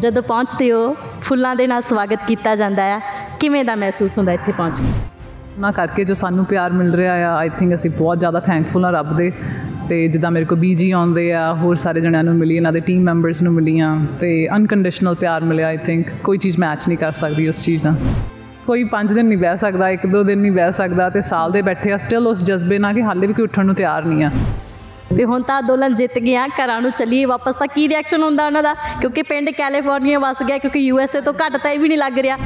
ਜਦੋਂ ਪਹੁੰਚਦੇ ਹੋ ਫੁੱਲਾਂ ਦੇ ਨਾਲ ਸਵਾਗਤ ਕੀਤਾ ਜਾਂਦਾ ਹੈ ਕਿਵੇਂ ਦਾ ਮਹਿਸੂਸ ਹੁੰਦਾ ਇੱਥੇ ਪਹੁੰਚ ਕੇ ਉਹਨਾਂ ਕਰਕੇ ਜੋ ਸਾਨੂੰ ਪਿਆਰ ਮਿਲ ਰਿਹਾ ਆ ਆਈ ਥਿੰਕ ਅਸੀਂ ਬਹੁਤ ਜ਼ਿਆਦਾ ਥੈਂਕਫੁਲ ਆ ਰੱਬ ਦੇ ਤੇ ਜਿੱਦਾਂ ਮੇਰੇ ਕੋ ਬੀਜੀ ਆਉਂਦੇ ਆ ਹੋਰ ਸਾਰੇ ਜਣਿਆਂ ਨੂੰ ਮਿਲੀ ਇਹਨਾਂ ਦੇ ਟੀਮ ਮੈਂਬਰਸ ਨੂੰ ਮਿਲੀਆਂ ਤੇ ਅਨਕੰਡੀਸ਼ਨਲ ਪਿਆਰ ਮਿਲਿਆ ਆਈ ਥਿੰਕ ਕੋਈ ਚੀਜ਼ ਮੈਚ ਨਹੀਂ ਕਰ ਸਕਦੀ ਉਸ ਚੀਜ਼ ਨਾਲ ਕੋਈ 5 ਦਿਨ ਨਹੀਂ ਬਹਿ ਸਕਦਾ 1-2 ਦਿਨ ਨਹੀਂ ਬਹਿ ਸਕਦਾ ਤੇ ਸਾਲ ਦੇ ਬੈਠੇ ਆ ਸਟਿਲ ਉਸ ਜਜ਼ਬੇ ਨਾਲ ਕਿ ਹਾਲੇ ਵੀ ਕੋਈ ਉੱਠਣ ਨੂੰ ਤਿਆਰ ਨਹੀਂ ਆ ਵੀ ਹੁਣ ਤਾਂ ਅੰਦੋਲਨ ਜਿੱਤ ਗਿਆ ਘਰਾਂ ਨੂੰ ਚਲੀਏ ਵਾਪਸ ਤਾਂ ਕੀ ਰਿਐਕਸ਼ਨ ਹੁੰਦਾ ਉਹਨਾਂ ਦਾ ਕਿਉਂਕਿ ਪਿੰਡ ਕੈਲੀਫੋਰਨੀਆ ਵਸ ਗਿਆ ਕਿਉਂਕਿ ਯੂਐਸਏ ਤੋਂ ਘੱਟ ਤਾਂ ਇਹ ਵੀ ਨਹੀਂ ਲੱਗ ਰਿਹਾ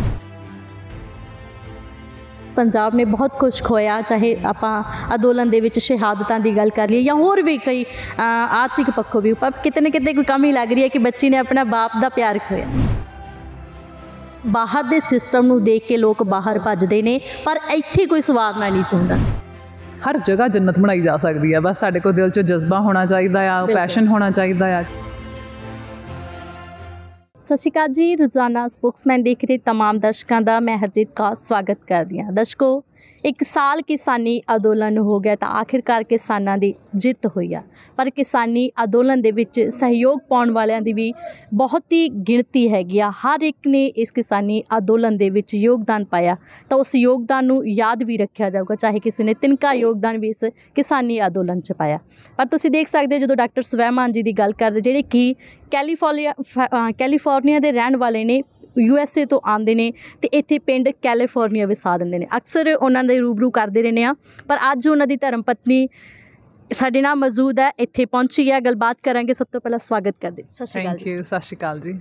ਪੰਜਾਬ ਨੇ ਬਹੁਤ ਕੁਝ ਖੋਇਆ ਚਾਹੇ ਆਪਾਂ ਅਦੋਲਨ ਦੇ ਵਿੱਚ ਸ਼ਹਾਦਤਾਂ ਦੀ ਗੱਲ ਕਰ ਲਈਏ ਜਾਂ ਹੋਰ ਵੀ ਕਈ ਆਰਥਿਕ ਪੱਖੋਂ ਵੀ ਪਰ ਕਿਤੇ ਨਾ ਕਿਤੇ ਕੋਈ ਕਮੀ ਲੱਗ ਰਹੀ ਹੈ ਕਿ ਬੱਚੀ ਨੇ ਆਪਣਾ ਬਾਪ ਦਾ ਪਿਆਰ ਖੋਇਆ ਬਾਹਰ ਦੇ ਸਿਸਟਮ ਨੂੰ ਦੇਖ ਕੇ ਲੋਕ ਬਾਹਰ ਭੱਜਦੇ ਨੇ ਪਰ ਇੱਥੇ ਕੋਈ ਸਵਾਰਨਾ ਨਹੀਂ ਚਾਹੁੰਦਾ ਹਰ ਜਗ੍ਹਾ ਜੰਨਤ ਬਣਾਈ ਜਾ ਸਕਦੀ ਹੈ ਬਸ ਤੁਹਾਡੇ ਕੋਲ ਦਿਲ 'ਚ ਜਜ਼ਬਾ ਹੋਣਾ ਚਾਹੀਦਾ ਆ ਪੈਸ਼ਨ ਹੋਣਾ ਚਾਹੀਦਾ ਆ ਸਸਿਕਾ ਜੀ ਰੋਜ਼ਾਨਾ ਸਪੋਕਸਮੈਨ ਦੇਖ ਰਹੇ तमाम ਦਰਸ਼ਕਾਂ ਦਾ ਮੈਂ ਹਰਜੀਤ ਕੌਰ ਸਵਾਗਤ ਕਰਦੀ ਹਾਂ ਦਰਸ਼ਕੋ ਇੱਕ ਸਾਲ ਕਿਸਾਨੀ ਅੰਦੋਲਨ ਹੋ ਗਿਆ ਤਾਂ ਆਖਿਰਕਾਰ ਕਿਸਾਨਾਂ ਦੀ ਜਿੱਤ ਹੋਈ ਆ ਪਰ ਕਿਸਾਨੀ ਅੰਦੋਲਨ ਦੇ ਵਿੱਚ ਸਹਿਯੋਗ ਪਾਉਣ ਵਾਲਿਆਂ ਦੀ ਵੀ ਬਹੁਤ ਹੀ ਗਿਣਤੀ ਹੈਗੀ ਆ ਹਰ ਇੱਕ ਨੇ ਇਸ ਕਿਸਾਨੀ ਅੰਦੋਲਨ ਦੇ ਵਿੱਚ ਯੋਗਦਾਨ ਪਾਇਆ ਤਾਂ ਉਸ ਯੋਗਦਾਨ ਨੂੰ ਯਾਦ ਵੀ ਰੱਖਿਆ ਜਾਊਗਾ ਚਾਹੇ ਕਿਸੇ ਨੇ ਤਿੰਨਕਾ ਯੋਗਦਾਨ ਵੀ ਇਸ ਕਿਸਾਨੀ ਅੰਦੋਲਨ 'ਚ ਪਾਇਆ ਪਰ ਤੁਸੀਂ ਦੇਖ ਸਕਦੇ ਜਦੋਂ ਡਾਕਟਰ ਸਵੈਮਾਨ ਜੀ ਦੀ ਗੱਲ ਕਰਦੇ ਜਿਹੜੇ ਕਿ ਕੈਲੀਫੋਰਨੀਆ ਕੈਲੀਫੋਰਨੀਆ ਦੇ ਰਹਿਣ ਵਾਲੇ ਨੇ ਯੂ ਐਸ ਏ ਤੋਂ ਆਉਂਦੇ ਨੇ ਤੇ ਇੱਥੇ ਪਿੰਡ ਕੈਲੀਫੋਰਨੀਆ ਵਸਾ ਦਿੰਦੇ ਨੇ ਅਕਸਰ ਉਹਨਾਂ ਦੇ ਰੂਬਰੂ ਕਰਦੇ ਰਹਿੰਦੇ ਆ ਪਰ ਅੱਜ ਉਹਨਾਂ ਦੀ ਧਰਮ ਪਤਨੀ ਸਾਡੇ ਨਾਲ ਮੌਜੂਦ ਹੈ ਇੱਥੇ ਪਹੁੰਚੀ ਹੈ ਗੱਲਬਾਤ ਕਰਾਂਗੇ ਸਭ ਤੋਂ ਪਹਿਲਾਂ ਸਵਾਗਤ ਕਰਦੇ ਸਤਿ ਸ਼੍ਰੀ ਅਕਾਲ ਥੈਂਕ ਯੂ ਸਤਿ ਸ਼੍ਰੀ ਅਕਾਲ ਜੀ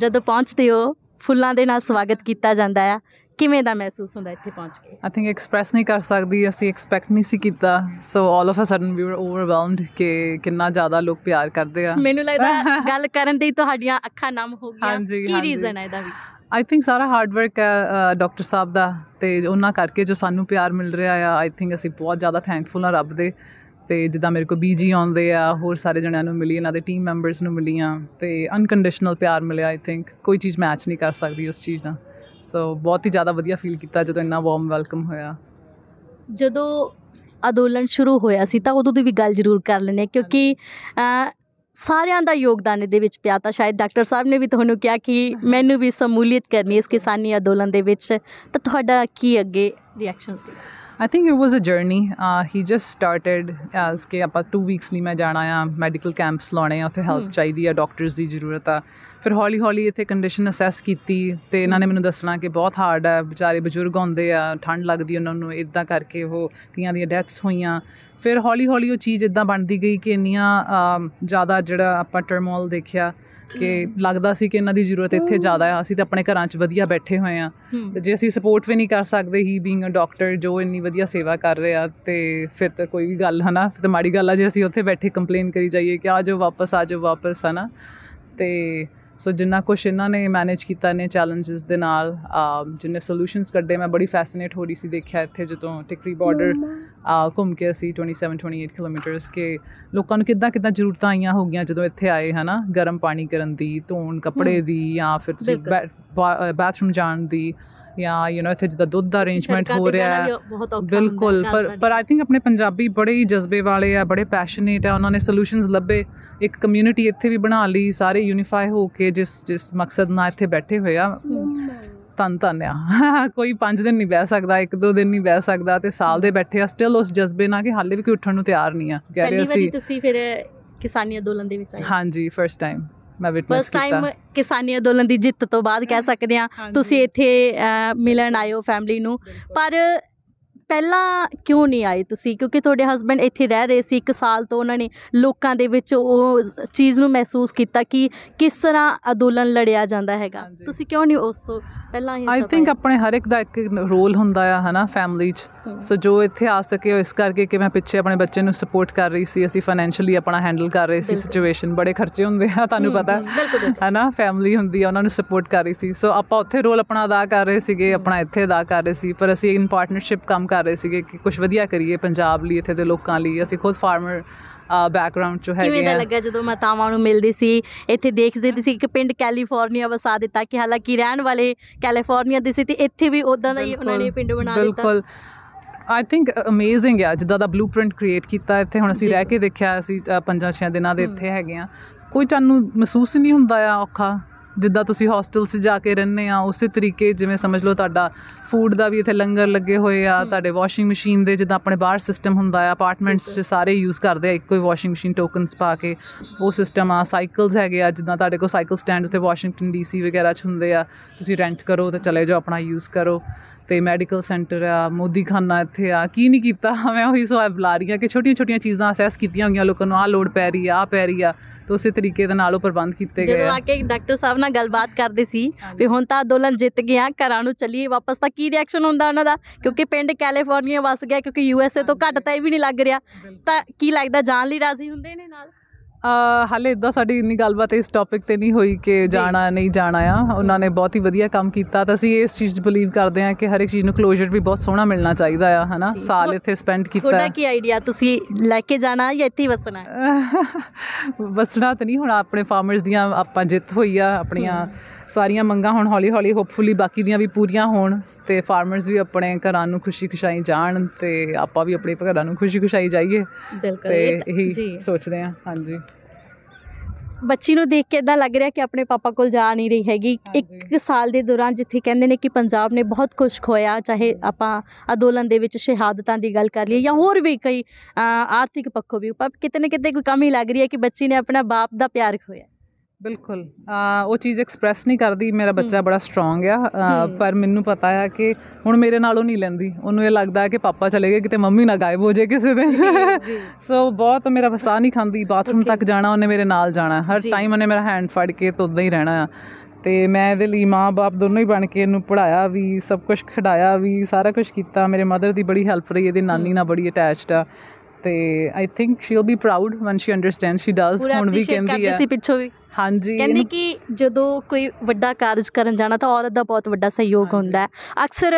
ਜਦੋਂ ਪਹੁੰਚਦੇ ਹੋ ਫੁੱਲਾਂ ਦੇ ਨਾਲ ਸਵਾਗਤ ਕੀਤਾ ਜਾਂਦਾ ਆ ਕਿਵੇਂ ਦਾ ਮਹਿਸੂਸ ਹੁੰਦਾ ਇੱਥੇ ਪਹੁੰਚ ਕੇ ਆਈ ਥਿੰਕ ਐਕਸਪ੍ਰੈਸ ਨਹੀਂ ਕਰ ਸਕਦੀ ਅਸੀਂ ਐਕਸਪੈਕਟ ਨਹੀਂ ਸੀ ਕੀਤਾ ਸੋ ਆਲ ਆਫ ਅ ਸਡਨ ਵੀ ਵਰ ਓਵਰਵੈਲਮਡ ਕਿ ਕਿੰਨਾ ਜ਼ਿਆਦਾ ਲੋਕ ਪਿਆਰ ਕਰਦੇ ਆ ਮੈਨੂੰ ਲੱਗਦਾ ਗੱਲ ਕਰਨ ਦੀ ਤੁਹਾਡੀਆਂ ਅੱਖਾਂ ਨਮ ਹੋ ਗਈਆਂ ਕੀ ਰੀਜ਼ਨ ਹੈ ਇਹਦਾ ਵੀ ਆਈ ਥਿੰਕ ਸਾਰਾ ਹਾਰਡ ਵਰਕ ਹੈ ਡਾਕਟਰ ਸਾਹਿਬ ਦਾ ਤੇ ਉਹਨਾਂ ਕਰਕੇ ਜੋ ਸਾਨੂੰ ਪਿਆਰ ਮਿਲ ਰਿਹਾ ਆ ਆਈ ਥਿੰਕ ਅਸੀਂ ਬਹੁਤ ਜ਼ਿਆਦਾ ਥੈਂਕਫੁਲ ਆ ਰੱਬ ਦੇ ਤੇ ਜਿੱਦਾਂ ਮੇਰੇ ਕੋ ਬੀਜੀ ਆਉਂਦੇ ਆ ਹੋਰ ਸਾਰੇ ਜਣਿਆਂ ਨੂੰ ਮਿਲੀ ਇਹਨਾਂ ਦੇ ਟੀਮ ਮੈਂਬਰਸ ਨੂੰ ਮਿਲੀਆਂ ਤੇ ਅਨਕੰਡੀਸ਼ਨਲ ਪਿਆਰ ਮਿਲਿਆ ਆਈ ਥਿੰਕ ਕੋਈ ਚੀਜ਼ ਮੈਚ ਨਹੀਂ ਕਰ ਸਕਦੀ ਉਸ ਚੀਜ਼ ਦਾ ਸੋ ਬਹੁਤ ਹੀ ਜ਼ਿਆਦਾ ਵਧੀਆ ਫੀਲ ਕੀਤਾ ਜਦੋਂ ਇੰਨਾ ਵਾਰਮ ਵੈਲਕਮ ਹੋਇਆ ਜਦੋਂ ਅਦੋਲਨ ਸ਼ੁਰੂ ਹੋਇਆ ਸੀ ਤਾਂ ਉਦੋਂ ਦੀ ਵੀ ਗੱਲ ਜ਼ਰੂਰ ਕਰ ਲੈਣੇ ਕਿਉਂਕਿ ਸਾਰਿਆਂ ਦਾ ਯੋਗਦਾਨ ਇਹਦੇ ਵਿੱਚ ਪਿਆ ਤਾਂ ਸ਼ਾਇਦ ਡਾਕਟਰ ਸਾਹਿਬ ਨੇ ਵੀ ਤੁਹਾਨੂੰ ਕਿਹਾ ਕਿ ਮੈਨੂੰ ਵੀ ਸਮੂਲੀਅਤ ਕਰਨੀ ਇਸ ਕਿਸਾਨੀ ਅਦੋਲਨ ਦੇ ਵਿੱਚ ਤਾਂ ਤੁਹਾਡਾ ਕੀ ਅੱਗੇ ਰਿਐਕਸ਼ਨ ਸੀ I think it was a journey ਹੀ ਜਸਟ ਸਟਾਰਟਡ ਐਸ ਕਿ ਆਪਾਂ 2 ਵੀਕਸ ਲਈ ਮੈਂ ਜਾਣਾ ਆ ਮੈਡੀਕਲ ਕੈਂਪਸ ਲਾਉਣੇ ਆ ਉੱਥੇ ਹੈਲਪ ਚਾਹੀਦੀ ਆ ਡਾਕਟਰਸ ਦੀ ਜ਼ਰੂਰਤ ਆ ਫਿਰ ਹੌਲੀ ਹੌਲੀ ਇੱਥੇ ਕੰਡੀਸ਼ਨ ਅਸੈਸ ਕੀਤੀ ਤੇ ਇਹਨਾਂ ਨੇ ਮੈਨੂੰ ਦੱਸਣਾ ਕਿ ਬਹੁਤ ਹਾਰਡ ਆ ਵਿਚਾਰੇ ਬਜ਼ੁਰਗ ਹੁੰਦੇ ਆ ਠੰਡ ਲੱਗਦੀ ਉਹਨਾਂ ਨੂੰ ਇਦਾਂ ਕਰਕੇ ਉਹ ਕਈਆਂ ਦੀਆਂ ਡੈਥਸ ਹੋਈਆਂ ਫਿਰ ਹੌਲੀ ਹੌਲੀ ਉਹ ਚੀਜ਼ ਇਦਾਂ ਬਣਦੀ ਗਈ ਕਿ ਇੰਨੀਆਂ ਜ਼ਿਆਦਾ ਜਿਹੜਾ ਆਪਾਂ ਟਰਮੋਲ ਦੇਖਿਆ ਕਿ ਲੱਗਦਾ ਸੀ ਕਿ ਇਹਨਾਂ ਦੀ ਜ਼ਰੂਰਤ ਇੱਥੇ ਜ਼ਿਆਦਾ ਆ ਅਸੀਂ ਤਾਂ ਆਪਣੇ ਘਰਾਂ 'ਚ ਵਧੀਆ ਬੈਠੇ ਹੋਏ ਆ ਤੇ ਜੇ ਅਸੀਂ ਸਪੋਰਟ ਵੀ ਨਹੀਂ ਕਰ ਸਕਦੇ ਹੀ ਬੀਇੰਗ ਅ ਡਾਕਟਰ ਜੋ ਇੰਨੀ ਵਧੀਆ ਸੇਵਾ ਕਰ ਰਿਹਾ ਤੇ ਫਿਰ ਤਾਂ ਕੋਈ ਵੀ ਗੱਲ ਹਨਾ ਫਿਰ ਤਾਂ ਮਾੜੀ ਗੱਲ ਆ ਜੇ ਅਸੀਂ ਉੱਥੇ ਬੈਠੇ ਕੰਪਲੇਨ ਕਰੀ ਜਾਈਏ ਕਿ ਆ ਜਾਓ ਵਾਪਸ ਆ ਜਾਓ ਵਾਪਸ ਹਨਾ ਤੇ ਸੋ ਜਿੰਨਾ ਕੁਛ ਇਹਨਾਂ ਨੇ ਮੈਨੇਜ ਕੀਤਾ ਨੇ ਚੈਲੰਜਸ ਦੇ ਨਾਲ ਜਿੰਨੇ ਸੋਲੂਸ਼ਨਸ ਕੱਢੇ ਮੈਂ ਬੜੀ ਫੈਸੀਨੇਟ ਹੋ ਰਹੀ ਸੀ ਦੇਖਿਆ ਇੱਥੇ ਜਦੋਂ ਟਿਕਰੀ ਬਾਰਡਰ ਘੁੰਮ ਕੇ ਅਸੀਂ 27 28 ਕਿਲੋਮੀਟਰਸ ਕੇ ਲੋਕਾਂ ਨੂੰ ਕਿੱਦਾਂ ਕਿੱਦਾਂ ਜ਼ਰੂਰਤਾਂ ਆਈਆਂ ਹੋਗੀਆਂ ਜਦੋਂ ਇੱਥੇ ਆਏ ਹਨਾ ਗਰਮ ਪਾਣੀ ਕਰਨ ਦੀ ਧੋਣ ਕੱਪੜੇ ਦੀ ਜਾਂ ਫਿਰ ਬਾਥਰੂਮ ਜਾਣ ਦੀ ਜਾਂ ਯੂ ਨੋ ਇੱਥੇ ਜਿੱਦਾਂ ਦੁੱਧ ਦਾ ਅਰੇਂਜਮੈਂਟ ਹੋ ਰਿਹਾ ਹੈ ਬਿਲਕੁਲ ਪਰ ਪਰ ਆਈ ਥਿੰਕ ਆਪਣੇ ਪੰਜਾਬੀ ਬੜੇ ਹੀ ਜਜ਼ਬੇ ਵਾਲੇ ਆ ਬੜੇ ਪੈਸ਼ਨੇਟ ਆ ਉਹਨਾਂ ਨੇ ਸੋਲੂਸ਼ਨਸ ਲੱਭੇ ਇੱਕ ਕਮਿਊਨਿਟੀ ਇੱਥੇ ਵੀ ਬਣਾ ਲਈ ਸਾਰੇ ਯੂਨੀਫਾਈ ਹੋ ਕੇ ਜਿਸ ਜਿਸ ਮਕਸਦ ਨਾਲ ਇੱਥੇ ਬੈਠੇ ਹੋਏ ਆ ਤਨ ਤਨਿਆ ਕੋਈ 5 ਦਿਨ ਨਹੀਂ ਬਹਿ ਸਕਦਾ ਇੱਕ ਦੋ ਦਿਨ ਨਹੀਂ ਬਹਿ ਸਕਦਾ ਤੇ ਸਾਲ ਦੇ ਬੈਠੇ ਆ ਸਟਿਲ ਉਸ ਜਜ਼ਬੇ ਨਾਲ ਕਿ ਹਾਲੇ ਵੀ ਕੋਈ ਉੱਠਣ ਨੂੰ ਤਿਆਰ ਨਹੀਂ ਆ ਕਹਿ ਰਹੇ ਸੀ ਤੁਸੀਂ ਫਿਰ ਕਿਸਾਨੀ ਅੰਦੋਲਨ ਦੇ ਵਿੱਚ ਆਏ ਹਾਂਜੀ ਫਰਸਟ ਟਾਈਮ ਮੈਂ ਵਿਟਨੈਸ ਕੀਤਾ ਫਰਸਟ ਟਾਈਮ ਕਿਸਾਨੀ ਅੰਦੋਲਨ ਦੀ ਜਿੱਤ ਤੋਂ ਬਾਅਦ ਕਹਿ ਸਕਦੇ ਆ ਤੁਸੀਂ ਇੱਥੇ ਮਿਲਣ ਆਏ ਹੋ ਫੈਮਿਲੀ ਨੂੰ ਪਰ ਪਹਿਲਾਂ ਕਿਉਂ ਨਹੀਂ ਆਏ ਤੁਸੀਂ ਕਿਉਂਕਿ ਤੁਹਾਡੇ ਹਸਬੰਡ ਇੱਥੇ ਰਹਿ ਰਹੇ ਸੀ ਇੱਕ ਸਾਲ ਤੋਂ ਉਹਨਾਂ ਨੇ ਲੋਕਾਂ ਦੇ ਵਿੱਚ ਉਹ ਚੀਜ਼ ਨੂੰ ਮਹਿਸੂਸ ਕੀਤਾ ਕਿ ਕਿਸ ਤਰ੍ਹਾਂ ਅਦੋਲਨ ਲੜਿਆ ਜਾਂਦਾ ਹੈਗਾ ਤੁਸੀਂ ਕਿਉਂ ਨਹੀਂ ਉਸ ਤੋਂ ਪਹਿਲਾਂ ਹੀ ਆਈ ਥਿੰਕ ਆਪਣੇ ਹਰ ਇੱਕ ਦਾ ਇੱਕ ਰੋਲ ਹੁੰਦਾ ਆ ਹਨਾ ਫੈਮਿਲੀ 'ਚ ਸੋ ਜੋ ਇੱਥੇ ਆ ਸਕੇ ਉਹ ਇਸ ਕਰਕੇ ਕਿ ਮੈਂ ਪਿੱਛੇ ਆਪਣੇ ਬੱਚੇ ਨੂੰ ਸਪੋਰਟ ਕਰ ਰਹੀ ਸੀ ਅਸੀਂ ਫਾਈਨੈਂਸ਼ੀਅਲੀ ਆਪਣਾ ਹੈਂਡਲ ਕਰ ਰਹੇ ਸੀ ਸਿਚੁਏਸ਼ਨ ਬੜੇ ਖਰਚੇ ਹੁੰਦੇ ਆ ਤੁਹਾਨੂੰ ਪਤਾ ਹਨਾ ਫੈਮਿਲੀ ਹੁੰਦੀ ਆ ਉਹਨਾਂ ਨੂੰ ਸਪੋਰਟ ਕਰ ਰਹੀ ਸੀ ਸੋ ਆਪਾਂ ਉੱਥੇ ਰੋਲ ਆਪਣਾ ਅਦਾ ਕਰ ਰਹੇ ਸੀਗੇ ਆਪਣਾ ਇੱਥੇ ਅਦਾ ਕਰ ਰਹੇ ਸੀ ਪਰ ਅਸੀਂ ਇਨ ਪਾਰਟਨਰਸ਼ਿਪ ਕੰਮ ਕਰ ਕਰ ਰਹੇ ਸੀਗੇ ਕਿ ਕੁਝ ਵਧੀਆ ਕਰੀਏ ਪੰਜਾਬ ਲਈ ਇੱਥੇ ਦੇ ਲੋਕਾਂ ਲਈ ਅਸੀਂ ਖੁਦ ਫਾਰਮਰ ਬੈਕਗ੍ਰਾਉਂਡ ਚੋ ਹੈਗੇ ਕਿਵੇਂ ਦਾ ਲੱਗਾ ਜਦੋਂ ਮਾਤਾਵਾਂ ਨੂੰ ਮਿਲਦੀ ਸੀ ਇੱਥੇ ਦੇਖਦੇ ਸੀ ਕਿ ਪਿੰਡ ਕੈਲੀਫੋਰਨੀਆ ਵਸਾ ਦਿੱਤਾ ਕਿ ਹਾਲਾਂਕਿ ਰਹਿਣ ਵਾਲੇ ਕੈਲੀਫੋਰਨੀਆ ਦੇ ਸੀ ਤੇ ਇੱਥੇ ਵੀ ਉਦਾਂ ਦਾ ਹੀ ਉਹਨਾਂ ਨੇ ਪਿੰਡ ਬਣਾ ਦਿੱਤਾ ਬਿਲਕੁਲ ਆਈ ਥਿੰਕ ਅਮੇਜ਼ਿੰਗ ਆ ਜਿੱਦਾਂ ਦਾ ਬਲੂਪ੍ਰਿੰਟ ਕ੍ਰੀਏਟ ਕੀਤਾ ਇੱਥੇ ਹੁਣ ਅਸੀਂ ਰਹਿ ਕੇ ਦੇਖਿਆ ਅਸੀਂ ਪੰਜਾਂ ਛੇ ਦਿਨਾਂ ਦੇ ਇੱਥੇ ਹੈਗੇ ਆ ਕੋਈ ਤੁਹਾਨੂੰ ਮਹਿਸੂਸ ਨਹੀਂ ਹੁੰਦਾ ਆ ਔਖਾ ਜਿੱਦਾਂ ਤੁਸੀਂ ਹੋਸਟਲ 'ਚ ਜਾ ਕੇ ਰਹਿੰਦੇ ਆ ਉਸੇ ਤਰੀਕੇ ਜਿਵੇਂ ਸਮਝ ਲਓ ਤੁਹਾਡਾ ਫੂਡ ਦਾ ਵੀ ਇੱਥੇ ਲੰਗਰ ਲੱਗੇ ਹੋਏ ਆ ਤੁਹਾਡੇ ਵਾਸ਼ਿੰਗ ਮਸ਼ੀਨ ਦੇ ਜਿੱਦਾਂ ਆਪਣੇ ਬਾਹਰ ਸਿਸਟਮ ਹੁੰਦਾ ਆ ਅਪਾਰਟਮੈਂਟਸ 'ਚ ਸਾਰੇ ਯੂਜ਼ ਕਰਦੇ ਆ ਇੱਕੋ ਹੀ ਵਾਸ਼ਿੰਗ ਮਸ਼ੀਨ ਟੋਕਨਸ ਪਾ ਕੇ ਉਹ ਸਿਸਟਮ ਆ ਸਾਈਕਲਸ ਹੈਗੇ ਆ ਜਿੱਦਾਂ ਤੁਹਾਡੇ ਕੋਲ ਸਾਈਕਲ ਸਟੈਂਡਸ ਤੇ ਵਾਸ਼ਿੰਗਟਨ ਡੀਸੀ ਵਗੈਰਾ 'ਚ ਹੁੰਦੇ ਆ ਤੁਸੀਂ ਰੈਂਟ ਕਰੋ ਤੇ ਚਲੇ ਜਾਓ ਆਪਣਾ ਯੂਜ਼ ਕਰੋ ਤੇ ਮੈਡੀਕਲ ਸੈਂਟਰ ਆ ਮੋਦੀ ਖਾਨਾ ਇੱਥੇ ਆ ਕੀ ਨਹੀਂ ਕੀਤਾ ਮੈਂ ਉਹੀ ਸੋ ਬੁਲਾ ਰਹੀ ਆ ਕਿ ਛੋਟੀਆਂ ਛੋਟੀਆਂ ਚੀਜ਼ਾਂ ਅਸੈਸ ਕੀਤੀਆਂ ਹੋਈਆਂ ਲੋਕਾਂ ਨੂੰ ਆ ਲੋਡ ਪੈ ਰਹੀ ਆ ਪੈ ਰਹੀ ਆ ਤੇ ਉਸੇ ਤਰੀਕੇ ਦੇ ਨਾਲ ਉਹ ਪ੍ਰਬੰਧ ਕੀਤੇ ਗਏ ਜਦੋਂ ਆ ਕੇ ਡਾਕਟਰ ਸਾਹਿਬ ਨਾਲ ਨਾਲ ਗੱਲਬਾਤ ਕਰਦੇ ਸੀ ਵੀ ਹੁਣ ਤਾਂ ਅੰਦੋਲਨ ਜਿੱਤ ਗਏ ਆ ਘਰਾਂ ਨੂੰ ਚਲੀਏ ਵਾਪਸ ਤਾਂ ਕੀ ਰਿਐਕਸ਼ਨ ਹੁੰਦਾ ਉਹਨਾਂ ਦਾ ਕਿਉਂਕਿ ਪਿੰਡ ਕੈਲੀਫੋਰਨੀਆ ਵਸ ਗਿਆ ਕਿਉਂਕਿ ਯੂ ਐਸ ਏ ਤੋਂ ਘੱਟ ਤਾਂ ਇਹ ਵੀ ਨਹੀਂ ਲੱਗ ਰਿਹਾ ਤਾਂ ਕੀ ਲੱਗਦਾ ਜਾਣ ਲਈ ਰਾਜ਼ੀ ਹੁੰਦੇ ਨੇ ਨਾਲ ਹਾਲੇ ਇਦਾਂ ਸਾਡੀ ਇੰਨੀ ਗੱਲਬਾਤ ਇਸ ਟੌਪਿਕ ਤੇ ਨਹੀਂ ਹੋਈ ਕਿ ਜਾਣਾ ਨਹੀਂ ਜਾਣਾ ਆ ਉਹਨਾਂ ਨੇ ਬਹੁਤ ਹੀ ਵਧੀਆ ਕੰਮ ਕੀਤਾ ਤਾਂ ਅਸੀਂ ਇਸ ਚੀਜ਼ ਬਲੀਵ ਕਰਦੇ ਹਾਂ ਕਿ ਹਰ ਇੱਕ ਚੀਜ਼ ਨੂੰ ਕਲੋਜ਼ਰ ਵੀ ਬਹੁਤ ਸੋਹਣਾ ਮਿਲਣਾ ਚਾਹੀਦਾ ਆ ਹਨਾ ਸਾਲ ਇੱਥੇ ਸਪੈਂਡ ਕੀਤਾ ਤੁਹਾਡਾ ਕੀ ਆਈਡੀਆ ਤੁਸੀਂ ਲੈ ਕੇ ਜਾਣਾ ਜਾਂ ਇੱਥੇ ਵਸਣਾ ਵਸਣਾ ਤਾਂ ਨਹੀਂ ਹੁਣ ਆਪਣੇ ਫਾਰਮਰਸ ਦੀਆਂ ਆਪਾਂ ਜਿੱਤ ਹੋਈ ਆ ਆਪਣੀਆਂ ਸਾਰੀਆਂ ਮੰਗਾਂ ਹੁਣ ਹੌਲੀ ਹੌਲੀ ਹੋਪਫੁਲੀ ਬਾਕੀ ਦੀਆਂ ਵੀ ਪੂਰੀਆਂ ਹੋਣ ਤੇ ਫਾਰਮਰਸ ਵੀ ਆਪਣੇ ਘਰਾਂ ਨੂੰ ਖੁਸ਼ੀ ਖੁਸ਼ਾਈ ਜਾਣ ਤੇ ਆਪਾਂ ਵੀ ਆਪਣੇ ਘਰਾਂ ਨੂੰ ਖੁਸ਼ੀ ਖੁਸ਼ਾਈ ਜਾਈਏ ਬਿਲਕੁਲ ਤੇ ਇਹੀ ਸੋਚਦੇ ਆ ਹਾਂਜੀ ਬੱਚੀ ਨੂੰ ਦੇਖ ਕੇ ਇਦਾਂ ਲੱਗ ਰਿਹਾ ਕਿ ਆਪਣੇ ਪਾਪਾ ਕੋਲ ਜਾ ਨਹੀਂ ਰਹੀ ਹੈਗੀ ਇੱਕ ਸਾਲ ਦੇ ਦੌਰਾਨ ਜਿੱਥੇ ਕਹਿੰਦੇ ਨੇ ਕਿ ਪੰਜਾਬ ਨੇ ਬਹੁਤ ਕੁਝ ਖੋਇਆ ਚਾਹੇ ਆਪਾਂ ਅਦੋਲਨ ਦੇ ਵਿੱਚ ਸ਼ਹਾਦਤਾਂ ਦੀ ਗੱਲ ਕਰ ਲਈਏ ਜਾਂ ਹੋਰ ਵੀ ਕਈ ਆਰਥਿਕ ਪੱਖੋਂ ਵੀ ਪਰ ਕਿਤੇ ਨਾ ਕਿਤੇ ਕੋਈ ਕਮੀ ਲੱਗ ਰਹੀ ਹੈ ਕਿ ਬੱਚੀ ਨੇ ਆਪਣਾ ਬਾਪ ਦਾ ਪਿਆਰ ਖੋਇਆ ਬਿਲਕੁਲ ਉਹ ਚੀਜ਼ ਐਕਸਪ੍ਰੈਸ ਨਹੀਂ ਕਰਦੀ ਮੇਰਾ ਬੱਚਾ ਬੜਾ ਸਟਰੋਂਗ ਆ ਪਰ ਮੈਨੂੰ ਪਤਾ ਆ ਕਿ ਹੁਣ ਮੇਰੇ ਨਾਲੋਂ ਨਹੀਂ ਲੈਂਦੀ ਉਹਨੂੰ ਇਹ ਲੱਗਦਾ ਕਿ ਪਾਪਾ ਚਲੇ ਗਏ ਕਿਤੇ ਮੰਮੀ ਨਾ ਗਾਇਬ ਹੋ ਜਾਏ ਕਿਸੇ ਦਿਨ ਸੋ ਬਹੁਤ ਮੇਰਾ ਵਸਾ ਨਹੀਂ ਖਾਂਦੀ ਬਾਥਰੂਮ ਤੱਕ ਜਾਣਾ ਉਹਨੇ ਮੇਰੇ ਨਾਲ ਜਾਣਾ ਹਰ ਟਾਈਮ ਉਹਨੇ ਮੇਰਾ ਹੈਂਡ ਫੜ ਕੇ ਤੋਂ ਉਦਾਂ ਹੀ ਰਹਿਣਾ ਆ ਤੇ ਮੈਂ ਇਹਦੇ ਲਈ ਮਾਂ-ਬਾਪ ਦੋਨੋਂ ਹੀ ਬਣ ਕੇ ਇਹਨੂੰ ਪੜਾਇਆ ਵੀ ਸਭ ਕੁਝ ਖਿਡਾਇਆ ਵੀ ਸਾਰਾ ਕੁਝ ਕੀਤਾ ਮੇਰੇ ਮਦਰ ਦੀ ਬੜੀ ਹੈਲਪ ਰਹੀ ਇਹਦੀ ਨਾਨੀ ਨਾਲ ਬੜੀ ਅਟੈਚਡ ਆ ਤੇ I think she will be proud when she understand she does ਹੁਣ ਵੀ ਕਹਿੰਦੀ ਆ ਪੂਰਾ ਪਿੱਛੇ ਪਿੱਛੋਂ ਵੀ ਹਾਂਜੀ ਕਹਿੰਦੇ ਕਿ ਜਦੋਂ ਕੋਈ ਵੱਡਾ ਕਾਰਜ ਕਰਨ ਜਾਣਾ ਤਾਂ ਔਰਤ ਦਾ ਬਹੁਤ ਵੱਡਾ ਸਹਿਯੋਗ ਹੁੰਦਾ ਹੈ ਅਕਸਰ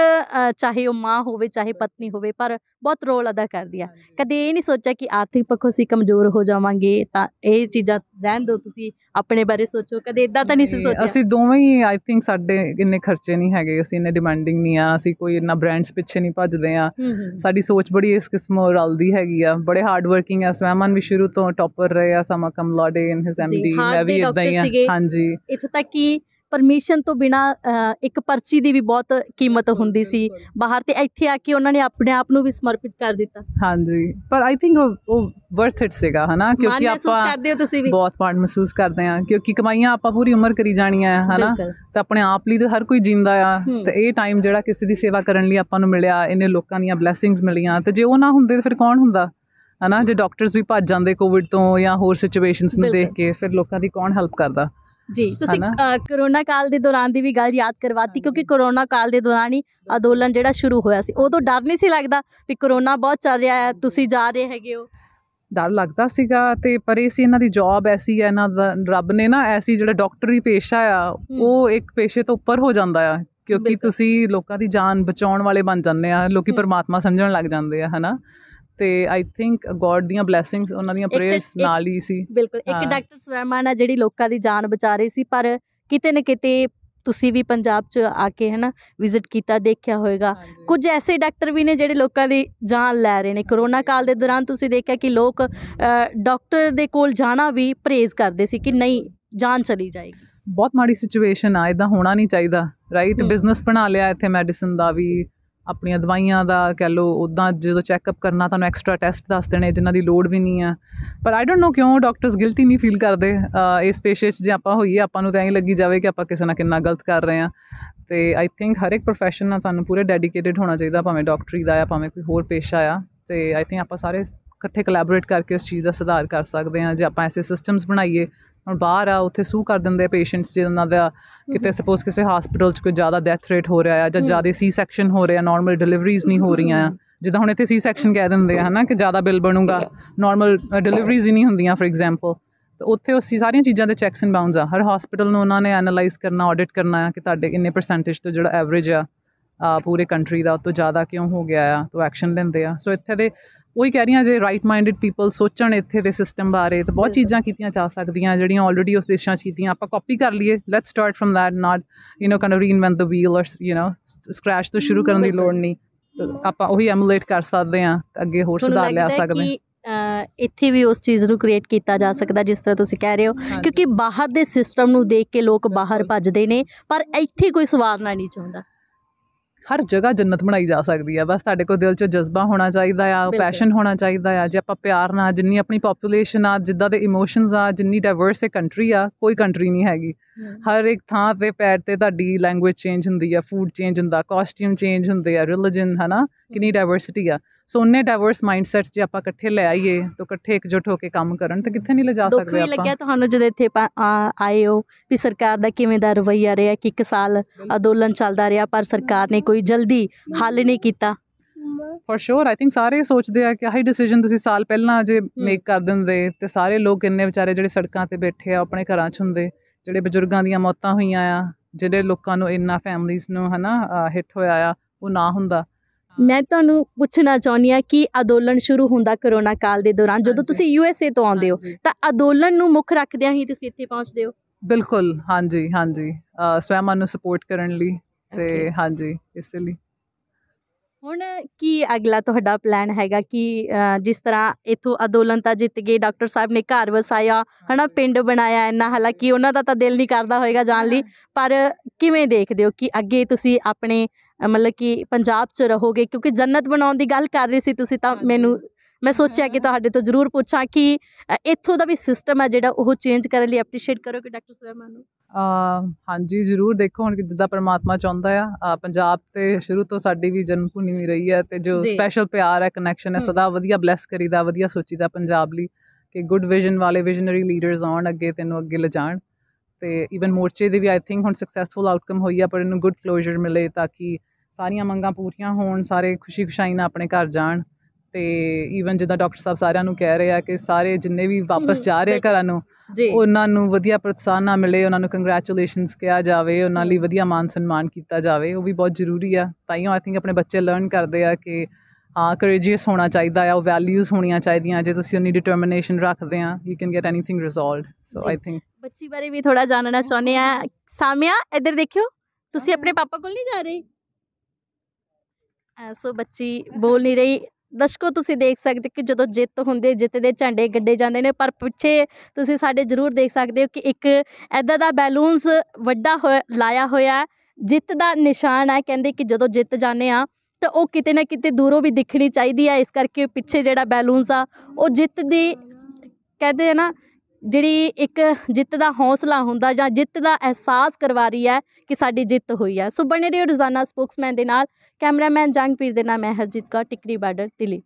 ਚਾਹੇ ਉਹ ਮਾਂ ਹੋਵੇ ਚਾਹੇ ਪਤਨੀ ਹੋਵੇ ਪਰ ਬਹੁਤ ਰੋਲ ਅਦਾ ਕਰਦੀ ਆ ਕਦੇ ਇਹ ਨਹੀਂ ਸੋਚਿਆ ਕਿ ਆਰਥਿਕ ਪੱਖੋਂ ਸੀ ਕਮਜ਼ੋਰ ਹੋ ਜਾਵਾਂਗੇ ਤਾਂ ਇਹ ਚੀਜ਼ਾਂ ਰਹਿਣ ਦਿਓ ਤੁਸੀਂ ਆਪਣੇ ਬਾਰੇ ਸੋਚੋ ਕਦੇ ਇਦਾਂ ਤਾਂ ਨਹੀਂ ਸੀ ਸੋਚਿਆ ਅਸੀਂ ਦੋਵੇਂ ਹੀ ਆਈ ਥਿੰਕ ਸਾਡੇ ਇੰਨੇ ਖਰਚੇ ਨਹੀਂ ਹੈਗੇ ਅਸੀਂ ਇੰਨੇ ਡਿਮਾਂਡਿੰਗ ਨਹੀਂ ਆ ਅਸੀਂ ਕੋਈ ਇੰਨਾ ਬ੍ਰਾਂਡਸ ਪਿੱਛੇ ਨਹੀਂ ਭੱਜਦੇ ਆ ਸਾਡੀ ਸੋਚ ਬੜੀ ਇਸ ਹੋਰ ਰਲਦੀ ਹੈਗੀ ਆ ਬੜੇ ਹਾਰਡ ਵਰਕਿੰਗ ਆ ਸਵੈਮਨ ਵੀ ਸ਼ੁਰੂ ਤੋਂ ਟੌਪਰ ਰਹੇ ਆ ਸਮਾ ਕਮਲਾਡੇ ਇਨ ਹਿਸ ਐਮਡੀ ਮੈਂ ਵੀ ਇਦਾਂ ਹੀ ਆ ਹਾਂਜੀ ਇੱਥੋਂ ਤੱਕ ਕਿ ਪਰਮਿਸ਼ਨ ਤੋਂ ਬਿਨਾ ਇੱਕ ਪਰਚੀ ਦੀ ਵੀ ਬਹੁਤ ਕੀਮਤ ਹੁੰਦੀ ਸੀ ਬਾਹਰ ਤੇ ਇੱਥੇ ਆ ਕੇ ਉਹਨਾਂ ਨੇ ਆਪਣੇ ਆਪ ਨੂੰ ਵੀ ਸਮਰਪਿਤ ਕਰ ਦਿੱਤਾ ਹਾਂਜੀ ਪਰ ਆਈ ਥਿੰਕ ਉਹ ਵਰਥ ਇਟ ਸੀਗਾ ਹਨਾ ਕਿਉਂਕਿ ਆਪਾਂ ਕਰਦੇ ਹੋ ਤੁਸੀਂ ਵੀ ਬਹੁਤ ਮਾਣ ਮਹਿਸੂਸ ਕਰਦੇ ਆ ਕਿਉਂਕਿ ਕਮਾਈਆਂ ਆਪਾਂ ਪੂਰੀ ਉਮਰ ਕਰੀ ਜਾਣੀਆਂ ਹਨਾ ਤਾਂ ਆਪਣੇ ਆਪ ਲਈ ਤਾਂ ਹਰ ਕੋਈ ਜਿੰਦਾ ਆ ਤੇ ਇਹ ਟਾਈਮ ਜਿਹੜਾ ਕਿਸੇ ਦੀ ਸੇਵਾ ਕਰਨ ਲਈ ਆਪਾਂ ਨੂੰ ਮਿਲਿਆ ਇਹਨੇ ਲੋਕਾਂ ਦੀਆਂ ਬਲੇਸਿੰਗਸ ਮਿਲੀਆਂ ਤੇ ਜੇ ਉਹ ਨਾ ਹੁੰਦੇ ਫਿਰ ਕੌਣ ਹੁੰਦਾ ਹਨਾ ਜੇ ਡਾਕਟਰਸ ਵੀ ਭੱਜ ਜਾਂਦੇ ਕੋਵਿਡ ਤੋਂ ਜਾਂ ਹੋਰ ਸਿਚੁਏਸ਼ਨਸ ਨੂੰ ਦੇਖ ਕੇ ਫਿਰ ਲੋਕਾਂ ਦੀ ਕੌਣ ਹੈਲਪ ਕਰਦਾ ਜੀ ਤੁਸੀਂ ਕਰੋਨਾ ਕਾਲ ਦੇ ਦੌਰਾਨ ਦੀ ਵੀ ਗੱਲ ਯਾਦ ਕਰਵਾਤੀ ਕਿਉਂਕਿ ਕਰੋਨਾ ਕਾਲ ਦੇ ਦੌਰਾਨ ਹੀ ਅਦੋਲਨ ਜਿਹੜਾ ਸ਼ੁਰੂ ਹੋਇਆ ਸੀ ਉਦੋਂ ਡਰ ਨਹੀਂ ਸੀ ਲੱਗਦਾ ਵੀ ਕਰੋਨਾ ਬਹੁਤ ਚੱਲ ਰਿਹਾ ਹੈ ਤੁਸੀਂ ਜਾ ਰਹੇ ਹੈਗੇ ਹੋ ਡਰ ਲੱਗਦਾ ਸੀਗਾ ਤੇ ਪਰ ਇਹ ਸੀ ਇਹਨਾਂ ਦੀ ਜੌਬ ਐਸੀ ਹੈ ਇਹਨਾਂ ਦਾ ਰੱਬ ਨੇ ਨਾ ਐਸੀ ਜਿਹੜਾ ਡਾਕਟਰੀ ਪੇਸ਼ਾ ਆ ਉਹ ਇੱਕ ਪੇਸ਼ੇ ਤੋਂ ਉੱਪਰ ਹੋ ਜਾਂਦਾ ਆ ਕਿਉਂਕਿ ਤੁਸੀਂ ਲੋਕਾਂ ਦੀ ਜਾਨ ਬਚਾਉਣ ਵਾਲੇ ਬਣ ਜਾਂਦੇ ਆ ਲੋਕੀ ਪਰਮਾਤਮਾ ਸਮਝਣ ਲੱਗ ਜਾਂਦੇ ਆ ਹਨਾ ਤੇ ਆਈ ਥਿੰਕ ਗੋਡ ਦੀਆਂ ਬਲੇਸਿੰਗਸ ਉਹਨਾਂ ਦੀਆਂ ਪ੍ਰੇਅਰਸ ਨਾਲ ਹੀ ਸੀ ਬਿਲਕੁਲ ਇੱਕ ਡਾਕਟਰ ਸੁਰੇਮਾਨ ਆ ਜਿਹੜੀ ਲੋਕਾਂ ਦੀ ਜਾਨ ਬਚਾ ਰਹੀ ਸੀ ਪਰ ਕਿਤੇ ਨਾ ਕਿਤੇ ਤੁਸੀਂ ਵੀ ਪੰਜਾਬ 'ਚ ਆ ਕੇ ਹਨਾ ਵਿਜ਼ਿਟ ਕੀਤਾ ਦੇਖਿਆ ਹੋਵੇਗਾ ਕੁਝ ਐਸੇ ਡਾਕਟਰ ਵੀ ਨੇ ਜਿਹੜੇ ਲੋਕਾਂ ਦੀ ਜਾਨ ਲੈ ਰਹੇ ਨੇ ਕਰੋਨਾ ਕਾਲ ਦੇ ਦੌਰਾਨ ਤੁਸੀਂ ਦੇਖਿਆ ਕਿ ਲੋਕ ਡਾਕਟਰ ਦੇ ਕੋਲ ਜਾਣਾ ਵੀ ਪ੍ਰੇਜ਼ ਕਰਦੇ ਸੀ ਕਿ ਨਹੀਂ ਜਾਨ ਚਲੀ ਜਾਏਗੀ ਬਹੁਤ ਮਾੜੀ ਸਿਚੁਏਸ਼ਨ ਆ ਇਦਾਂ ਹੋਣਾ ਨਹੀਂ ਚਾਹੀਦਾ ਰਾਈਟ ਬਿਜ਼ਨਸ ਬਣਾ ਲਿਆ ਇੱਥੇ ਮੈਡੀਸਨ ਦਾ ਵੀ ਆਪਣੀਆਂ ਦਵਾਈਆਂ ਦਾ ਕਹ ਲੋ ਉਦਾਂ ਜਦੋਂ ਚੈੱਕਅਪ ਕਰਨਾ ਤੁਹਾਨੂੰ ਐਕਸਟਰਾ ਟੈਸਟ ਦੱਸ ਦੇਣੇ ਜਿਨ੍ਹਾਂ ਦੀ ਲੋੜ ਵੀ ਨਹੀਂ ਆ ਪਰ ਆਈ ਡੋਨਟ ਨੋ ਕਿਉਂ ਡਾਕਟਰਸ ਗਿਲਟੀ ਨਹੀਂ ਫੀਲ ਕਰਦੇ ਇਸ ਪੇਸ਼ੇ 'ਚ ਜੇ ਆਪਾਂ ਹੋਈਏ ਆਪਾਂ ਨੂੰ ਤਾਂ ਐਂ ਲੱਗੀ ਜਾਵੇ ਕਿ ਆਪਾਂ ਕਿਸੇ ਨਾ ਕਿੰਨਾ ਗਲਤ ਕਰ ਰਹੇ ਆ ਤੇ ਆਈ ਥਿੰਕ ਹਰ ਇੱਕ profession ਨਾਲ ਤੁਹਾਨੂੰ ਪੂਰੇ ਡੈਡੀਕੇਟਿਡ ਹੋਣਾ ਚਾਹੀਦਾ ਭਾਵੇਂ ਡਾਕਟਰੀ ਦਾ ਆ ਭਾਵੇਂ ਕੋਈ ਹੋਰ ਪੇਸ਼ਾ ਆ ਤੇ ਆਈ ਥਿੰਕ ਆਪਾਂ ਸਾਰੇ ਇਕੱਠੇ ਕੋਲੈਬੋਰੇਟ ਕਰਕੇ ਉਸ ਚੀਜ਼ ਦਾ ਸੁਧਾਰ ਕਰ ਸਕਦੇ ਆ ਜੇ ਆਪਾਂ ਐਸੇ ਸਿਸਟਮਸ ਬਣਾਈਏ ਹੁਣ ਬਾਹਰ ਆ ਉੱਥੇ ਸੂ ਕਰ ਦਿੰਦੇ ਪੇਸ਼ੈਂਟਸ ਜਿਹਨਾਂ ਦਾ ਕਿਤੇ ਸਪੋਜ਼ ਕਿਸੇ ਹਸਪੀਟਲ 'ਚ ਕੋਈ ਜ਼ਿਆਦਾ ਡੈਥ ਰੇਟ ਹੋ ਰਿਹਾ ਆ ਜਾਂ ਜ਼ਿਆਦਾ ਸੀ ਸੈਕਸ਼ਨ ਹੋ ਰਿਹਾ ਨਾਰਮਲ ਡਿਲੀਵਰੀਜ਼ ਨਹੀਂ ਹੋ ਰਹੀਆਂ ਆ ਜਿੱਦਾਂ ਹੁਣ ਇੱਥੇ ਸੀ ਸੈਕਸ਼ਨ ਕਹਿ ਦਿੰਦੇ ਆ ਹਨਾ ਕਿ ਜ਼ਿਆਦਾ ਬਿੱਲ ਬਣੂਗਾ ਨਾਰਮਲ ਡਿਲੀਵਰੀਜ਼ ਹੀ ਨਹੀਂ ਹੁੰਦੀਆਂ ਫੋਰ ਐਗਜ਼ਾਮਪਲ ਤਾਂ ਉੱਥੇ ਉਸ ਸਾਰੀਆਂ ਚੀਜ਼ਾਂ ਦੇ ਚੈਕਸ ਐਂਡ ਬਾਉਂਡਸ ਆ ਹਰ ਹਸਪੀਟਲ ਨੂੰ ਉਹਨਾਂ ਨੇ ਐਨਾਲਾਈਜ਼ ਕਰਨਾ ਆਡਿਟ ਕਰਨਾ ਆ ਕਿ ਤੁਹਾਡੇ ਇੰਨੇ ਪਰਸੈਂਟੇਜ ਤੋਂ ਜਿਹੜਾ ਐਵਰੇਜ ਆ ਪੂਰੇ ਕੰਟਰੀ ਦਾ ਉਹ ਤੋਂ ਜ਼ਿਆਦਾ ਕਿਉਂ ਹੋ ਗਿਆ ਆ ਤਾਂ ਐਕਸ਼ਨ ਲੈਂਦੇ ਆ ਸੋ ਇੱਥੇ ਦੇ ਉਹੀ ਕਹਿ ਰਹੀਆਂ ਜੇ ਰਾਈਟ ਮਾਈਂਡਡ ਪੀਪਲ ਸੋਚਣ ਇੱਥੇ ਦੇ ਸਿਸਟਮ ਬਾਰੇ ਤਾਂ ਬਹੁਤ ਚੀਜ਼ਾਂ ਕੀਤੀਆਂ ਜਾ ਸਕਦੀਆਂ ਜਿਹੜੀਆਂ ਆਲਰੇਡੀ ਉਸ ਦੇਸ਼ਾਂ 'ਚ ਕੀਤੀਆਂ ਆਪਾਂ ਕਾਪੀ ਕਰ ਲਈਏ let's start from that not you know kind of reinvent the wheel or you know scratch ਤੋਂ ਸ਼ੁਰੂ ਕਰਨ ਦੀ ਲੋੜ ਨਹੀਂ ਆਪਾਂ ਉਹੀ ਐਮੂਲੇਟ ਕਰ ਸਕਦੇ ਆ ਅੱਗੇ ਹੋਰ ਸੁਧਾਰ ਲਿਆ ਸਕਦੇ ਆ ਇੱਥੇ ਵੀ ਉਸ ਚੀਜ਼ ਨੂੰ ਕ੍ਰੀਏਟ ਕੀਤਾ ਜਾ ਸਕਦਾ ਜਿਸ ਤਰ੍ਹਾਂ ਤੁਸੀਂ ਕਹਿ ਰਹੇ ਹੋ ਕਿਉਂਕਿ ਬਾਹਰ ਦੇ ਸਿਸਟਮ ਨੂੰ ਦੇਖ ਕੇ ਲੋਕ ਬਾਹਰ ਭੱਜਦੇ ਨੇ ਪਰ ਇੱਥੇ ਕੋਈ ਸਵਾਰਨਾ ਨਹੀਂ ਚਾਹੁੰਦਾ ਹਰ ਜਗ੍ਹਾ ਜੰਨਤ ਬਣਾਈ ਜਾ ਸਕਦੀ ਆ ਬਸ ਤੁਹਾਡੇ ਕੋਲ ਦਿਲ 'ਚ ਜਜ਼ਬਾ ਹੋਣਾ ਚਾਹੀਦਾ ਆ ਪੈਸ਼ਨ ਹੋਣਾ ਚਾਹੀਦਾ ਆ ਜੇ ਆਪਾਂ ਪਿਆਰ ਨਾਲ ਜਿੰਨੀ ਆਪਣੀ ਪੋਪੂਲੇਸ਼ਨ ਆ ਜਿੱਦਾਂ ਦੇ ਇਮੋਸ਼ਨਸ ਆ ਜਿੰਨੀ ਡਾਈਵਰਸ ਹੈ ਕੰਟਰੀ ਆ ਕੋਈ ਕੰਟਰੀ ਨਹੀਂ ਹੈਗੀ ਹਰ ਇੱਕ ਥਾਂ ਤੇ ਪੈਰ ਤੇ ਤੁਹਾਡੀ ਲੈਂਗੁਏਜ ਚੇਂਜ ਹੁੰਦੀ ਆ ਫੂਡ ਚੇਂਜ ਹੁੰਦਾ ਕਾਸਟਿਊਮ ਚੇਂਜ ਹੁੰਦੇ ਆ ਰਿਲੀਜਨ ਹਨਾ ਕਿੰਨੀ ਡਾਈਵਰਸਿਟੀ ਆ ਸੋ ਉਹਨੇ ਡਾਈਵਰਸ ਮਾਈਂਡਸੈਟਸ ਜੇ ਆਪਾਂ ਇਕੱਠੇ ਲੈ ਆਈਏ ਤਾਂ ਇਕੱਠੇ ਇਕਜੁੱਟ ਹੋ ਕੇ ਕੰਮ ਕਰਨ ਤਾਂ ਕਿੱਥੇ ਨਹੀਂ ਲਿਜਾ ਸਕਦੇ ਆਪਾਂ ਦੁੱਖ ਵੀ ਲੱਗਿਆ ਤੁਹਾਨੂੰ ਜਦੋਂ ਇੱਥੇ ਆਏ ਹੋ ਵੀ ਸਰਕਾਰ ਦਾ ਕਿਵੇਂ ਦਾ ਰਵਈਆ ਰਿਹਾ ਕਿ ਇੱਕ ਸਾਲ ਅੰਦੋਲਨ ਚੱਲਦਾ ਰਿਹਾ ਪਰ ਸਰਕਾਰ ਨੇ ਕੋਈ ਜਲਦੀ ਹੱਲ ਨਹੀਂ ਕੀਤਾ ਫॉर ਸ਼ੋਰ ਆਈ ਥਿੰਕ ਸਾਰੇ ਸੋਚਦੇ ਆ ਕਿ ਆਹੀ ਡਿਸੀਜਨ ਤੁਸੀਂ ਸਾਲ ਪਹਿਲਾਂ ਜੇ ਮੇਕ ਕਰ ਦਿੰਦੇ ਤੇ ਸਾਰੇ ਲੋਕ ਇੰਨੇ ਵਿਚਾਰੇ ਜਿਹੜੇ ਸੜਕਾਂ ਤੇ ਬੈਠੇ ਆ ਆਪਣੇ ਘਰਾਂ 'ਚ ਹੁੰਦੇ ਜਿਹੜੇ ਬਜ਼ੁਰਗਾਂ ਦੀਆਂ ਮੌਤਾਂ ਹੋਈਆਂ ਆ ਜਿਹੜੇ ਲੋਕਾਂ ਨੂੰ ਇੰਨਾ ਫੈਮਲੀਆਂ ਨੂੰ ਹਨਾ ਹਿੱਟ ਹੋਇਆ ਆ ਉਹ ਨਾ ਹੁੰਦਾ ਮੈਂ ਤੁਹਾਨੂੰ ਪੁੱਛਣਾ ਚਾਹੁੰਦੀ ਆ ਕਿ ਅਦੋਲਨ ਸ਼ੁਰੂ ਹੁੰਦਾ ਕਰੋਨਾ ਕਾਲ ਦੇ ਦੌਰਾਨ ਜਦੋਂ ਤੁਸੀਂ ਯੂਐਸਏ ਤੋਂ ਆਉਂਦੇ ਹੋ ਤਾਂ ਅਦੋਲਨ ਨੂੰ ਮੁੱਖ ਰੱਖਦਿਆਂ ਹੀ ਤੁਸੀਂ ਇੱਥੇ ਪਹੁੰਚਦੇ ਹੋ ਬਿਲਕੁਲ ਹਾਂਜੀ ਹਾਂਜੀ ਸਵੈਮਾਨ ਨੂੰ ਸਪੋਰਟ ਕਰਨ ਲਈ ਤੇ ਹਾਂਜੀ ਇਸੇ ਲਈ ਹੁਣ ਕੀ ਅਗਲਾ ਤੁਹਾਡਾ ਪਲਾਨ ਹੈਗਾ ਕਿ ਜਿਸ ਤਰ੍ਹਾਂ ਇਥੋਂ ਅਦੋਲਨ ਤਾਂ ਜਿੱਤ ਗਏ ਡਾਕਟਰ ਸਾਹਿਬ ਨੇ ਘਰ ਵਸਾਇਆ ਹਨਾ ਪਿੰਡ ਬਣਾਇਆ ਇੰਨਾ ਹਾਲਾਂਕਿ ਉਹਨਾਂ ਦਾ ਤਾਂ ਦਿਲ ਨਹੀਂ ਕਰਦਾ ਹੋਏਗਾ ਜਾਣ ਲਈ ਪਰ ਕਿਵੇਂ ਦੇਖਦੇ ਹੋ ਕਿ ਅੱਗੇ ਤੁਸੀਂ ਆਪਣੇ ਮਤਲਬ ਕਿ ਪੰਜਾਬ 'ਚ ਰਹੋਗੇ ਕਿਉਂਕਿ ਜੰਨਤ ਬਣਾਉਣ ਦੀ ਗੱਲ ਕਰ ਰਹੇ ਸੀ ਤੁਸੀਂ ਤਾਂ ਮੈਨੂੰ ਮੈਂ ਸੋਚਿਆ ਕਿ ਤੁਹਾਡੇ ਤੋਂ ਜ਼ਰੂਰ ਪੁੱਛਾਂ ਕਿ ਇਥੋਂ ਦਾ ਵੀ ਸਿਸਟਮ ਹੈ ਜਿਹੜਾ ਉਹ ਚੇਂਜ ਕਰਨ ਲਈ ਐਪਰੀਸ਼ੀਏਟ ਕਰੋਗੇ ਡਾਕਟਰ ਸਾਹਿਬਾਨ ਨੂੰ ਹਾਂਜੀ ਜ਼ਰੂਰ ਦੇਖੋ ਹੁਣ ਜਿੱਦਾਂ ਪਰਮਾਤਮਾ ਚਾਹੁੰਦਾ ਆ ਪੰਜਾਬ ਤੇ ਸ਼ੁਰੂ ਤੋਂ ਸਾਡੀ ਵੀ ਜਨਮ ਭੂਮੀ ਰਹੀ ਹੈ ਤੇ ਜੋ ਸਪੈਸ਼ਲ ਪਿਆਰ ਹੈ ਕਨੈਕਸ਼ਨ ਹੈ ਸਦਾ ਵਧੀਆ ਬਲੈਸ ਕਰੀਦਾ ਵਧੀਆ ਸੋਚੀਦਾ ਪੰਜਾਬ ਲਈ ਕਿ ਗੁੱਡ ਵਿਜ਼ਨ ਵਾਲੇ ਵਿਜ਼ਨਰੀ ਲੀਡਰਸ ਆਉਣ ਅੱਗੇ ਤੈਨੂੰ ਅੱਗੇ ਲਿਜਾਣ ਤੇ ਇਵਨ ਮੋਰਚੇ ਦੇ ਵੀ ਆਈ ਥਿੰਕ ਹੁਣ ਸਕਸੈਸਫੁਲ ਆਊਟਕਮ ਹੋਈ ਆ ਪਰ ਇਹਨੂੰ ਗੁੱਡ ਕਲੋਜ਼ਰ ਮਿਲੇ ਤਾਂ ਕਿ ਸਾਰੀਆਂ ਮੰਗਾਂ ਪੂਰੀਆਂ ਹੋਣ ਸਾਰੇ ਖੁਸ਼ੀ ਖੁਸ਼ਾਈ ਨਾਲ ਆਪਣੇ ਘਰ ਜਾਣ ਤੇ ਈਵਨ ਜਿੱਦਾਂ ਡਾਕਟਰ ਸਾਹਿਬ ਸਾਰਿਆਂ ਨੂੰ ਕਹਿ ਰਹੇ ਆ ਕਿ ਸਾਰੇ ਜਿੰਨੇ ਵੀ ਵਾਪਸ ਜਾ ਰਹੇ ਆ ਘਰਾਂ ਨੂੰ ਉਹਨਾਂ ਨੂੰ ਵਧੀਆ ਪ੍ਰੋਤਸਾਹਨ ਨਾ ਮਿਲੇ ਉਹਨਾਂ ਨੂੰ ਕੰਗ੍ਰੈਚੁਲੇਸ਼ਨਸ ਕਿਹਾ ਜਾਵੇ ਉਹਨਾਂ ਲਈ ਵਧੀਆ ਮਾਨ ਸਨਮਾਨ ਕੀਤਾ ਜਾਵੇ ਉਹ ਵੀ ਬਹੁਤ ਜ਼ਰੂਰੀ ਆ ਤਾਂ ਹੀ ਆਈ ਥਿੰਕ ਆਪਣੇ ਬੱਚੇ ਲਰਨ ਕਰਦੇ ਆ ਕਿ ਹਾਂ ਕਰੇਜੀਅਸ ਹੋਣਾ ਚਾਹੀਦਾ ਆ ਉਹ ਵੈਲਿਊਜ਼ ਹੋਣੀਆਂ ਚਾਹੀਦੀਆਂ ਜੇ ਤੁਸੀਂ ਉਨੀ ਡਿਟਰਮੀਨੇਸ਼ਨ ਰੱਖਦੇ ਆ you can get anything resolved so I think ਬੱਚੀ ਬਾਰੇ ਵੀ ਥੋੜਾ ਜਾਣਨਾ ਚਾਹੁੰਦੇ ਆ ਸਾਮਿਆ ਇੱਧਰ ਦੇਖਿਓ ਤੁਸੀਂ ਆਪਣੇ ਪਾਪਾ ਕੋਲ ਨਹੀਂ ਜਾ ਰਹੇ ਸੋ ਬੱਚੀ ਬੋਲ ਨਹੀਂ ਰਹੀ ਦਰਸ਼ਕੋ ਤੁਸੀਂ ਦੇਖ ਸਕਦੇ ਹੋ ਕਿ ਜਦੋਂ ਜਿੱਤ ਹੁੰਦੀ ਜਿੱਤ ਦੇ ਝੰਡੇ ਗੱਡੇ ਜਾਂਦੇ ਨੇ ਪਰ ਪਿੱਛੇ ਤੁਸੀਂ ਸਾਡੇ ਜ਼ਰੂਰ ਦੇਖ ਸਕਦੇ ਹੋ ਕਿ ਇੱਕ ਐਦਾ ਦਾ ਬੈਲੂਨਸ ਵੱਡਾ ਲਾਇਆ ਹੋਇਆ ਜਿੱਤ ਦਾ ਨਿਸ਼ਾਨ ਹੈ ਕਹਿੰਦੇ ਕਿ ਜਦੋਂ ਜਿੱਤ ਜਾਂਦੇ ਆ ਤਾਂ ਉਹ ਕਿਤੇ ਨਾ ਕਿਤੇ ਦੂਰੋਂ ਵੀ ਦਿਖਣੀ ਚਾਹੀਦੀ ਹੈ ਇਸ ਕਰਕੇ ਪਿੱਛੇ ਜਿਹੜਾ ਬੈਲੂਨਸ ਆ ਉਹ ਜਿੱਤ ਦੀ ਕਹਿੰਦੇ ਆ ਨਾ ਜਿਹੜੀ ਇੱਕ ਜਿੱਤ ਦਾ ਹੌਸਲਾ ਹੁੰਦਾ ਜਾਂ ਜਿੱਤ ਦਾ ਅਹਿਸਾਸ ਕਰਵਾ ਰਹੀ ਹੈ ਕਿ ਸਾਡੀ ਜਿੱਤ ਹੋਈ ਹੈ ਸੋ ਬਣੇ ਰਹੋ ਰੋਜ਼ਾਨਾ ਸਪੋਕਸਮੈਨ ਦੇ ਨਾਲ ਕੈਮਰਾਮੈਨ ਜੰਗਪੀਰ ਦੇ ਨਾਲ ਮੈਂ ਹਰਜੀਤ ਕੌਰ ਟਿਕਰੀ ਬਾਰਡਰ ਦਿੱਲੀ